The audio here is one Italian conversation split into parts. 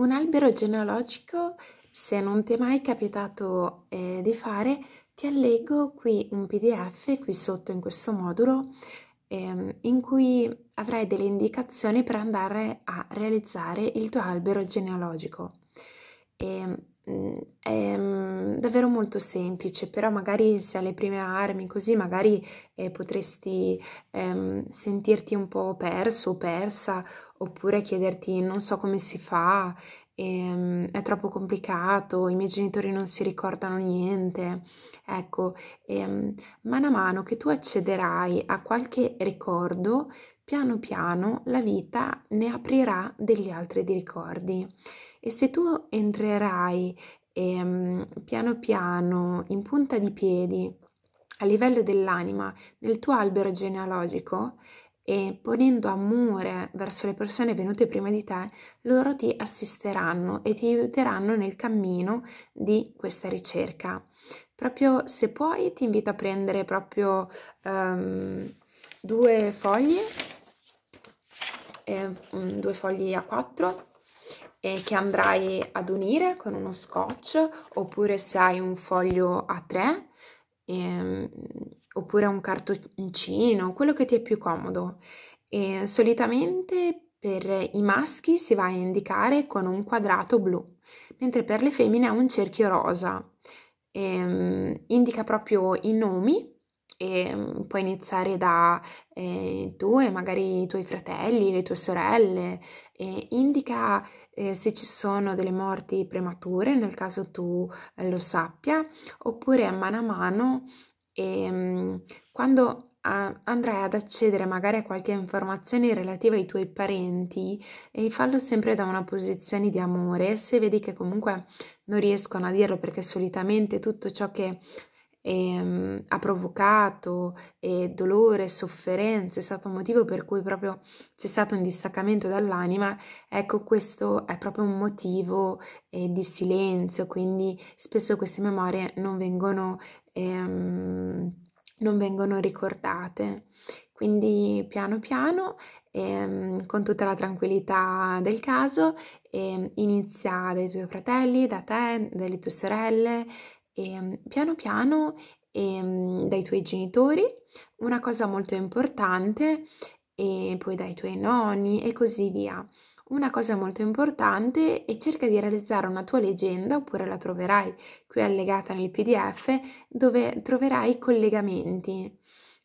Un albero genealogico, se non ti è mai capitato eh, di fare, ti allego qui un PDF, qui sotto in questo modulo, ehm, in cui avrai delle indicazioni per andare a realizzare il tuo albero genealogico. E, ehm, è ehm, davvero molto semplice, però magari se alle prime armi così magari eh, potresti ehm, sentirti un po' perso o persa oppure chiederti non so come si fa, ehm, è troppo complicato, i miei genitori non si ricordano niente. Ecco, ehm, mano a mano che tu accederai a qualche ricordo, piano piano la vita ne aprirà degli altri di ricordi. E se tu entrerai ehm, piano piano in punta di piedi a livello dell'anima nel tuo albero genealogico, e ponendo amore verso le persone venute prima di te, loro ti assisteranno e ti aiuteranno nel cammino di questa ricerca. Proprio se puoi ti invito a prendere proprio um, due fogli, eh, due fogli a quattro eh, che andrai ad unire con uno scotch oppure se hai un foglio a tre ehm, oppure un cartoncino, quello che ti è più comodo. E ehm, solitamente per i maschi si va a indicare con un quadrato blu, mentre per le femmine ha un cerchio rosa. Ehm, indica proprio i nomi e mhmm, puoi iniziare da eh, tu e magari i tuoi fratelli, le tue sorelle, e indica eh, se ci sono delle morti premature nel caso tu eh, lo sappia, oppure a mano a mano e, ehm, quando a, andrai ad accedere magari a qualche informazione relativa ai tuoi parenti e fallo sempre da una posizione di amore se vedi che comunque non riescono a dirlo perché solitamente tutto ciò che e, ehm, ha provocato e dolore, sofferenza, è stato un motivo per cui proprio c'è stato un distaccamento dall'anima, ecco questo è proprio un motivo eh, di silenzio, quindi spesso queste memorie non vengono, ehm, non vengono ricordate. Quindi piano piano, ehm, con tutta la tranquillità del caso, ehm, inizia dai tuoi fratelli, da te, dalle tue sorelle, e ehm, piano piano e, ehm, dai tuoi genitori, una cosa molto importante, e poi dai tuoi nonni e così via. Una cosa molto importante è cerca di realizzare una tua leggenda, oppure la troverai qui allegata nel PDF, dove troverai i collegamenti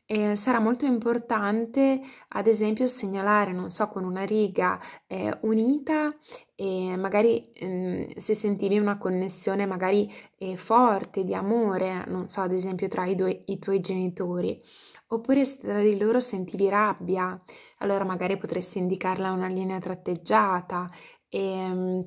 eh, sarà molto importante, ad esempio, segnalare, non so, con una riga eh, unita e magari ehm, se sentivi una connessione magari eh, forte di amore, non so, ad esempio tra i, due, i tuoi genitori, oppure se tra di loro sentivi rabbia, allora magari potresti indicarla una linea tratteggiata e mm,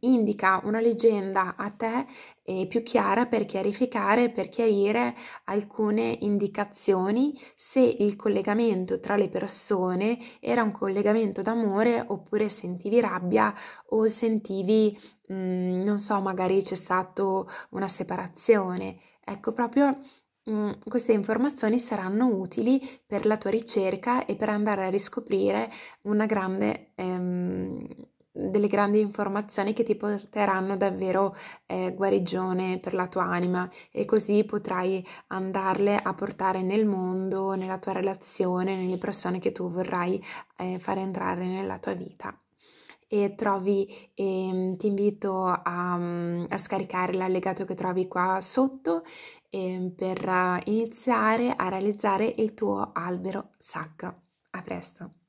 indica una leggenda a te eh, più chiara per chiarificare, per chiarire alcune indicazioni se il collegamento tra le persone era un collegamento d'amore oppure sentivi rabbia o sentivi, mh, mm, non so, magari c'è stata una separazione. Ecco, proprio mh, mm, queste informazioni saranno utili per la tua ricerca e per andare a riscoprire una grande... Ehm, delle grandi informazioni che ti porteranno davvero eh, guarigione per la tua anima e così potrai andarle a portare nel mondo, nella tua relazione, nelle persone che tu vorrai eh, far entrare nella tua vita. E trovi, e, ehm, ti invito a, mm, a scaricare l'allegato che trovi qua sotto e, ehm, per eh, iniziare a realizzare il tuo albero sacro. A presto!